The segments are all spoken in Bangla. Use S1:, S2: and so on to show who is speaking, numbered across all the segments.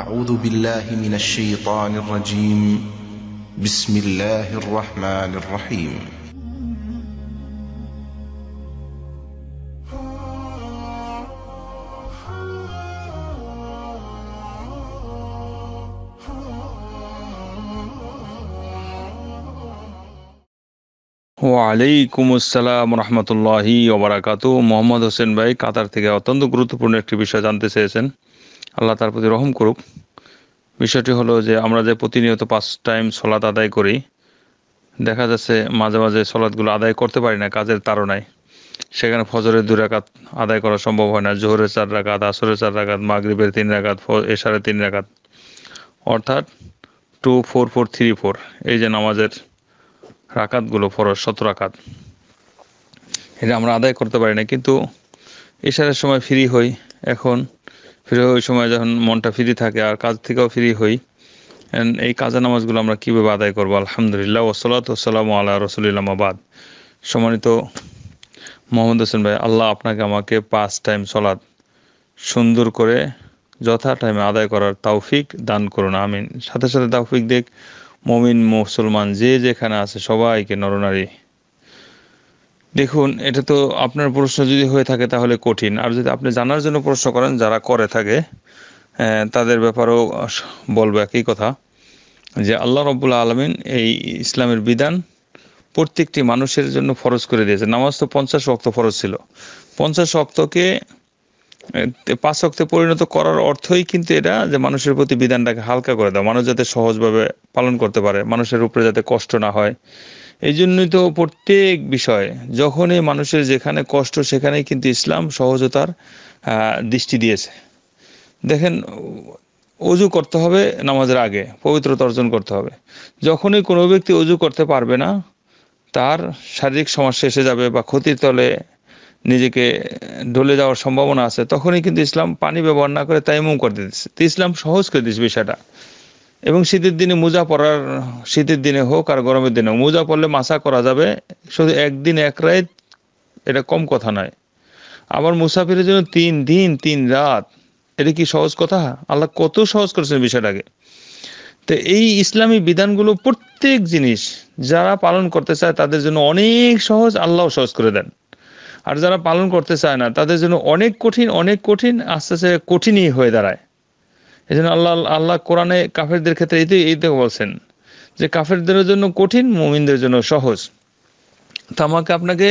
S1: أعوذ بالله من الشيطان الرجيم بسم الله الرحمن الرحيم وعليكم السلام ورحمة الله وبركاته محمد حسين بھائی قطر থেকে অত্যন্ত গুরুত্বপূর্ণ একটি বিষয় জানতে চেয়েছেন আল্লাহ তার প্রতি রহম করুক বিষয়টি হলো যে আমরা যে প্রতিনিয়ত পাঁচ টাইম সলাত আদায় করি দেখা যাচ্ছে মাঝে মাঝে সলাদগুলো আদায় করতে পারি না কাজের তারণায় সেখানে ফজরের দু রাকাত আদায় করা সম্ভব হয় না জোহরের চার রাকাত আসরের চার রাকাত মাগরীবের তিন রাকাত এশারে তিন রাকাত অর্থাৎ two four four three four এই যে নামাজের রাকাতগুলো ফরজ শত রাকাত এটা আমরা আদায় করতে পারি না কিন্তু এশারের সময় ফ্রি হই এখন ফ্রি ওই সময় যখন মনটা ফ্রি থাকে আর কাজ থেকেও ফ্রি হই এই কাজা নামাজগুলো আমরা কীভাবে আদায় করবো আলহামদুলিল্লাহ ওসলাত ওসালাম আল্লাহ রসুলিল্লামাবাদ সম্মানিত মোহাম্মদ হোসেন ভাই আল্লাহ আপনাকে আমাকে পাঁচ টাইম সলাদ সুন্দর করে যথা টাইমে আদায় করার তাওফিক দান করুন আমিন সাথে সাথে তাওফিক দেখ মমিন মুসলমান যে যেখানে আছে সবাইকে নরনারী দেখুন এটা তো আপনার প্রশ্ন যদি হয়ে থাকে তাহলে কঠিন আর যদি আপনি জানার জন্য প্রশ্ন করেন যারা করে থাকে তাদের ব্যাপারেও বলবো একই কথা যে আল্লাহ রবুল্লা আলমিন এই ইসলামের বিধান প্রত্যেকটি মানুষের জন্য ফরজ করে দিয়েছে নামাজ তো পঞ্চাশ অক্ত ফরজ ছিল পঞ্চাশ অক্তকে পাঁচ অক্তে পরিণত করার অর্থই কিন্তু এটা যে মানুষের প্রতি বিধানটাকে হালকা করে দেওয়া মানুষ যাতে সহজভাবে পালন করতে পারে মানুষের উপরে যাতে কষ্ট না হয় এই জন্যই তো প্রত্যেক বিষয়ে যখনই মানুষের যেখানে কষ্ট সেখানেই কিন্তু ইসলাম সহজতার দৃষ্টি দিয়েছে দেখেন অজু করতে হবে নামাজের আগে পবিত্রতা অর্জন করতে হবে যখনই কোনো ব্যক্তি অজু করতে পারবে না তার শারীরিক সমস্যা এসে যাবে বা ক্ষতির তলে নিজেকে ঢলে যাওয়ার সম্ভাবনা আছে তখনই কিন্তু ইসলাম পানি ব্যবহার না করে তাইমুম করে দিতেছে ইসলাম সহজ করে দিচ্ছে বিষয়টা এবং শীতের দিনে মোজা পরার শীতের দিনে হোক আর গরমের দিনে মোজা পরলে মাসা করা যাবে শুধু একদিন এক রাত এটা কম কথা নয় আবার মুসাফিরের জন্য তিন দিন তিন রাত এটা কি সহজ কথা আল্লাহ কত সহজ করেছেন বিষয়টাকে তো এই ইসলামী বিধানগুলো প্রত্যেক জিনিস যারা পালন করতে চায় তাদের জন্য অনেক সহজ আল্লাহ সহজ করে দেন আর যারা পালন করতে চায় না তাদের জন্য অনেক কঠিন অনেক কঠিন আস্তে আস্তে কঠিনই হয়ে দাঁড়ায় এই জন্য আল্লাহ আল্লাহ কোরআনে কাফেরদের ক্ষেত্রে এই এইতে বলছেন যে কাফেরদের জন্য কঠিন মুমিনদের জন্য সহজ তো আমাকে আপনাকে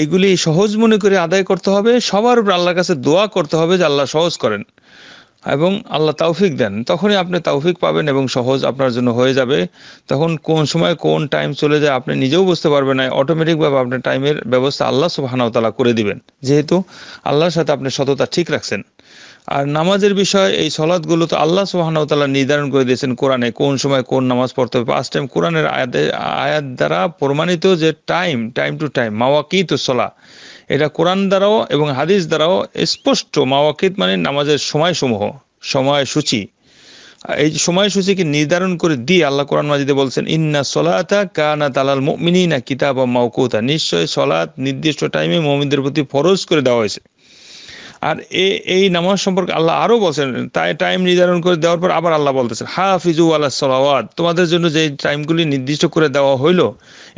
S1: এইগুলি সহজ মনে করে আদায় করতে হবে সবার উপর আল্লাহর কাছে দোয়া করতে হবে যে আল্লাহ সহজ করেন এবং আল্লাহ তাওফিক দেন তখনই আপনি তাওফিক পাবেন এবং সহজ আপনার জন্য হয়ে যাবে তখন কোন সময় কোন টাইম চলে যায় আপনি নিজেও বুঝতে পারবেন না অটোমেটিকভাবে আপনার টাইমের ব্যবস্থা আল্লাহ সুবাহানাওতালা করে দিবেন যেহেতু আল্লাহর সাথে আপনি সততা ঠিক রাখছেন আর নামাজের বিষয় এই সলাদগুলো তো আল্লাহ সুবাহানাওতালা নির্ধারণ করে দিয়েছেন কোরআনে কোন সময় কোন নামাজ পড়তে হবে পাঁচ টাইম কোরআনের আয়াত দ্বারা প্রমাণিত যে টাইম টাইম টু টাইম তো সলা এটা কোরআন দ্বারাও এবং হাদিস দ্বারাও স্পষ্ট মাওয়াকিদ মানে নামাজের সময়সমূহ সময়সূচি এই সময়সূচিকে নির্ধারণ করে দিয়ে আল্লাহ কোরআন মাজিদে বলছেন ইন্না সলাতা কানা তালাল মিনি না কিতাব মাওকুতা নিশ্চয় সলাৎ নির্দিষ্ট টাইমে মমিনদের প্রতি ফরজ করে দেওয়া হয়েছে আর এই নামাজ সম্পর্কে আল্লাহ আরও বলছেন তাই টাইম নির্ধারণ করে দেওয়ার পর আবার আল্লাহ বলতেছেন হাফিজু আল্লাহ সালাওয়াত তোমাদের জন্য যে টাইমগুলি নির্দিষ্ট করে দেওয়া হইলো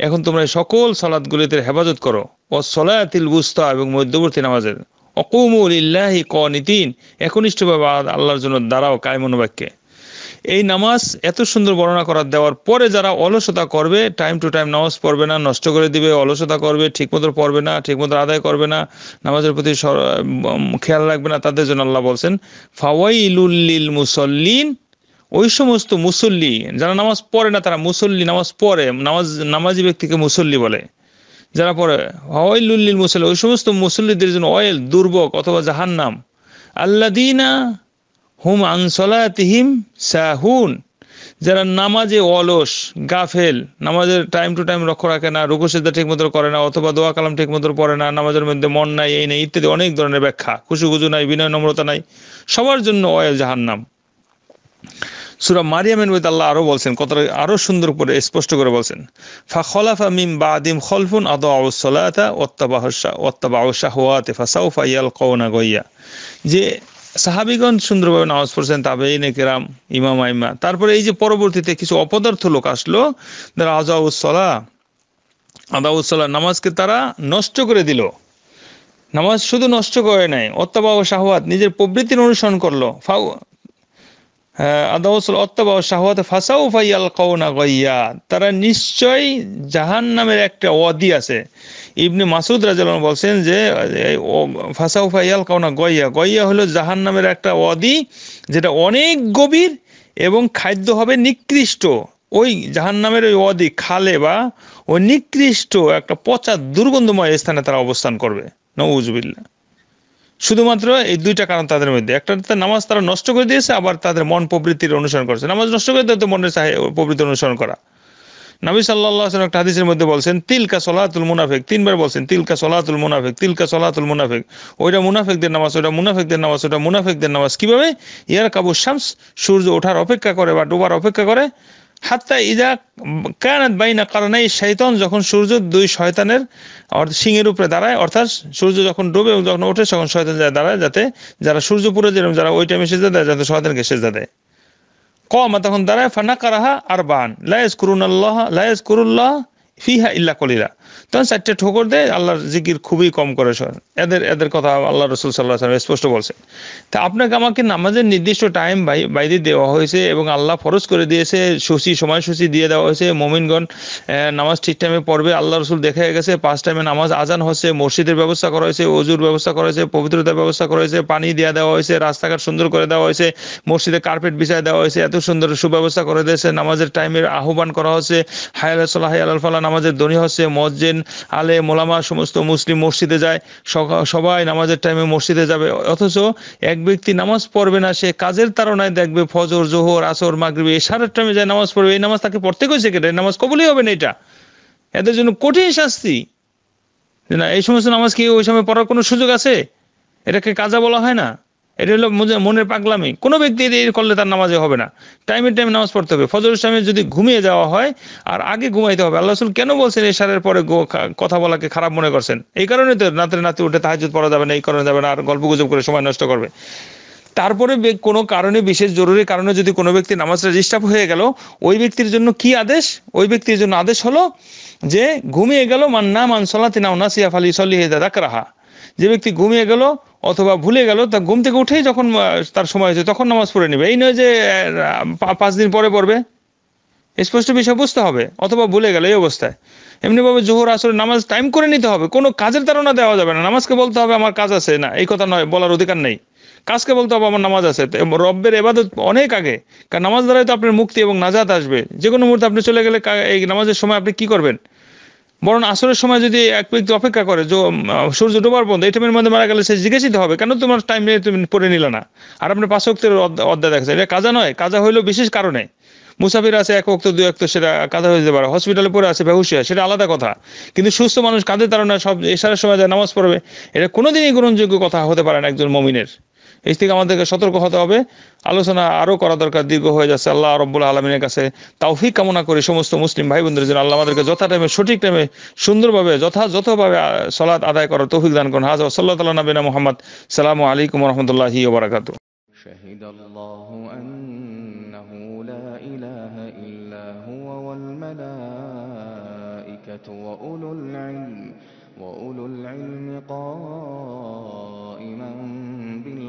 S1: এখন তোমরা সকল সালাদগুলিতে হেফাজত করো ও সলায়াতিল বুস্তা এবং মধ্যবর্তী নামাজের অকুমুল ইল্লাহি কনিতিন একনিষ্ঠভাবে আল্লাহর জন্য দাঁড়াও কায়মনোবাক্যে এই নামাজ এত সুন্দর বর্ণনা করার দেওয়ার পরে যারা অলসতা করবে টাইম টু টাইম নামাজ পড়বে না নষ্ট করে দিবে অলসতা করবে ঠিকমতো পড়বে না ঠিকমতো আদায় করবে না নামাজের প্রতি খেয়াল রাখবে না তাদের জন্য আল্লাহ বলছেন ফাওয়াইলুল্লিল মুসল্লিন ওই সমস্ত মুসল্লি যারা নামাজ পড়ে না তারা মুসল্লি নামাজ পড়ে নামাজ নামাজি ব্যক্তিকে মুসল্লি বলে যারা পড়ে হওয়াইলুল্লিল মুসল্লি ওই সমস্ত মুসল্লিদের জন্য অয়েল দুর্ভোগ অথবা জাহান্নাম আল্লাদিনা হুম আনসলাতিহিম সাহুন যারা নামাজে অলস গাফেল নামাজের টাইম টু টাইম লক্ষ্য রাখে না রুকু সেদ্ধা ঠিক মতো করে না অথবা দোয়া কালাম ঠিক মতো পড়ে না নামাজের মধ্যে মন নাই এই নেই ইত্যাদি অনেক ধরনের ব্যাখ্যা খুজু নাই বিনয় নম্রতা নাই সবার জন্য অয়েল জাহান্নাম সুরা মেন বৈত আল্লাহ আরও বলছেন কত আরও সুন্দর করে স্পষ্ট করে বলছেন ফা খলাফা মিম বা আদিম খলফুন আদ আউসলাতা ওত্তাবাহ ওত্তাবাহ শাহওয়াতে ফাসাউফা ইয়াল কৌনা গইয়া যে সাহাবিগঞ্জ সুন্দরভাবে নামাজ পড়ছেন তাবে কেরাম ইমাম আইমা তারপরে এই যে পরবর্তীতে কিছু অপদার্থ লোক আসলো যারা আজাউসলা আদাউসলা নামাজকে তারা নষ্ট করে দিল নামাজ শুধু নষ্ট করে নাই অত্যাবাহ শাহওয়াত নিজের প্রবৃত্তির অনুসরণ করলো ফাউ আদাউসুল অত্তবা শাহওয়াত ফাসাউ ফাইয়াল কৌনা গইয়া তারা নিশ্চয়ই জাহান নামের একটা অদি আছে ইবনে মাসুদ রাজাল বলছেন যে ফাসাউফাইয়াল ফাইয়াল কৌনা গইয়া গইয়া হলো জাহান নামের একটা অদি যেটা অনেক গভীর এবং খাদ্য হবে নিকৃষ্ট ওই জাহান নামের ওই অদি খালে বা ওই নিকৃষ্ট একটা পচা দুর্গন্ধময় স্থানে তারা অবস্থান করবে নউজবিল্লা শুধুমাত্র এই দুইটা কারণ তাদের মধ্যে একটা নামাজ তারা নষ্ট করে দিয়েছে আবার তাদের মন প্রবৃত্তির অনুসরণ করছে নামাজ নষ্ট করে তো মনের প্রবৃত্তি অনুসরণ করা নবী সাল্লাহ আসলাম একটা হাদিসের মধ্যে বলছেন তিলকা সলাতুল মুনাফেক তিনবার বলছেন তিলকা সলাতুল মুনাফেক তিলকা সলাতুল মুনাফেক ওইটা মুনাফেকদের নামাজ ওটা মুনাফেকদের নামাজ ওটা মুনাফেকদের নামাজ কিভাবে ইয়ার কাবু শামস সূর্য ওঠার অপেক্ষা করে বা ডোবার অপেক্ষা করে হাত্তা ইদা কানাত বাইনা কারণে শৈতন যখন সূর্য দুই শয়তানের সিংয়ের উপরে দাঁড়ায় অর্থাৎ সূর্য যখন ডুবে এবং যখন ওঠে তখন শয়তান যায় দাঁড়ায় যাতে যারা সূর্য পুরে যেরকম যারা ওই টাইমে সেজা দেয় যাতে শয়তানকে সেজা দেয় কম তখন দাঁড়ায় ফানা কারাহা আর বান লায়জ করুন আল্লাহ লায়জ করুল্লাহ ফিহা ইল্লা কলিলা তখন চারটে ঠোকর দেয় আল্লাহর জিকির খুবই কম করে সর এদের এদের কথা আল্লাহ রসুল সাল্লাহ সাল্লাম স্পষ্ট বলছে তা আপনাকে আমাকে নামাজের নির্দিষ্ট টাইম বাইরে দেওয়া হয়েছে এবং আল্লাহ ফরজ করে দিয়েছে সূচি সময়সূচি দিয়ে দেওয়া হয়েছে মোমিনগণ নামাজ ঠিক টাইমে পড়বে আল্লাহ রসুল দেখা গেছে পাঁচ টাইমে নামাজ আজান হচ্ছে মসজিদের ব্যবস্থা করা হয়েছে অজুর ব্যবস্থা করা হয়েছে পবিত্রতার ব্যবস্থা করা হয়েছে পানি দেওয়া দেওয়া হয়েছে রাস্তাঘাট সুন্দর করে দেওয়া হয়েছে মসজিদে কার্পেট বিছায় দেওয়া হয়েছে এত সুন্দর সুব্যবস্থা করে দিয়েছে নামাজের টাইমের আহ্বান করা হয়েছে হায়াল সাল্লাহ আল্লাহ ফালান নামাজের ধ্বনি হচ্ছে মসজিদ আলে মোলামা সমস্ত মুসলিম মসজিদে যায় সবাই নামাজের টাইমে মসজিদে যাবে অথচ এক ব্যক্তি নামাজ পড়বে না সে কাজের তারণায় দেখবে ফজর জোহর আসর মাগরিব সারের টাইমে যায় নামাজ পড়বে এই নামাজ তাকে পড়তে কইছে কেটে নামাজ কবলই হবে না এটা এদের জন্য কঠিন শাস্তি না এই সমস্ত নামাজ কি ওই সময় পড়ার কোনো সুযোগ আছে এটাকে কাজা বলা হয় না এটা হলো মনের পাগলামি কোনো ব্যক্তি এই করলে তার নামাজে হবে না টাইমে টাইমে নামাজ পড়তে হবে ফজর ইসলামে যদি ঘুমিয়ে যাওয়া হয় আর আগে ঘুমাইতে হবে আল্লাহ রসুল কেন বলছেন এই সারের পরে কথা বলাকে খারাপ মনে করছেন এই কারণে তো নাতে নাতে উঠে তাহাজুদ পড়া যাবে না এই কারণে যাবে না আর গল্প গুজব করে সময় নষ্ট করবে তারপরে কোনো কারণে বিশেষ জরুরি কারণে যদি কোনো ব্যক্তি নামাজটা ডিস্টার্ব হয়ে গেল ওই ব্যক্তির জন্য কি আদেশ ওই ব্যক্তির জন্য আদেশ হলো যে ঘুমিয়ে গেল মান না মান সলাতে নাও নাসিয়া ফালি সলিহে দাদা রাহা যে ব্যক্তি ঘুমিয়ে গেল অথবা ভুলে গেল তা ঘুম থেকে উঠেই যখন তার সময় হয়েছে তখন নামাজ পড়ে নেবে এই নয় যে পাঁচ দিন পরে পড়বে স্পষ্ট বিষয় বুঝতে হবে অথবা ভুলে গেল এই অবস্থায় এমনিভাবে জোহর আসলে নামাজ টাইম করে নিতে হবে কোনো কাজের তারা দেওয়া যাবে না নামাজকে বলতে হবে আমার কাজ আছে না এই কথা নয় বলার অধিকার নেই কাজকে বলতে হবে আমার নামাজ আছে রব্বের এবাদত অনেক আগে কারণ নামাজ দ্বারাই তো আপনার মুক্তি এবং নাজাত আসবে যে কোনো মুহূর্তে আপনি চলে গেলে এই নামাজের সময় আপনি কি করবেন বরং আসরের সময় যদি এক ব্যক্তি অপেক্ষা করে যে সূর্য ডোবার বন্ধ এই টাইমের মধ্যে মারা গেলে সে জিজ্ঞাসিত হবে কেন তোমার টাইম নিয়ে তুমি পড়ে নিলে না আর আপনার পাঁচক্তের অধ্যায় দেখা যায় এটা কাজা নয় কাজা হইলো বিশেষ কারণে মুসাফির আছে এক অক্ত দুই অক্ত সেটা কাদা হয়ে যেতে পারে হসপিটালে পড়ে আছে বেহুশিয়া সেটা আলাদা কথা কিন্তু সুস্থ মানুষ কাঁধে তারা মানে সব এসারের সময় যায় নামাজ পড়বে এটা কোনোদিনই গ্রহণযোগ্য কথা হতে পারে না একজন মমিনের এই থেকে আমাদেরকে সতর্ক হতে হবে আলোচনা আরও করা দরকার দীর্ঘ হয়ে যাচ্ছে আল্লাহ রব্বুল আলমিনের কাছে তাওফিক কামনা করি সমস্ত মুসলিম ভাই বোনদের জন্য আল্লাহ আমাদেরকে যথা টাইমে সঠিক টাইমে সুন্দরভাবে যথাযথভাবে সলাৎ আদায় করার তৌফিক দান করুন হাজার সাল্লাহ তাল্লাহ নবীনা মোহাম্মদ সালাম আলাইকুম রহমতুল্লাহি ওবরাকাত وأولو العلم وأولو العلم قال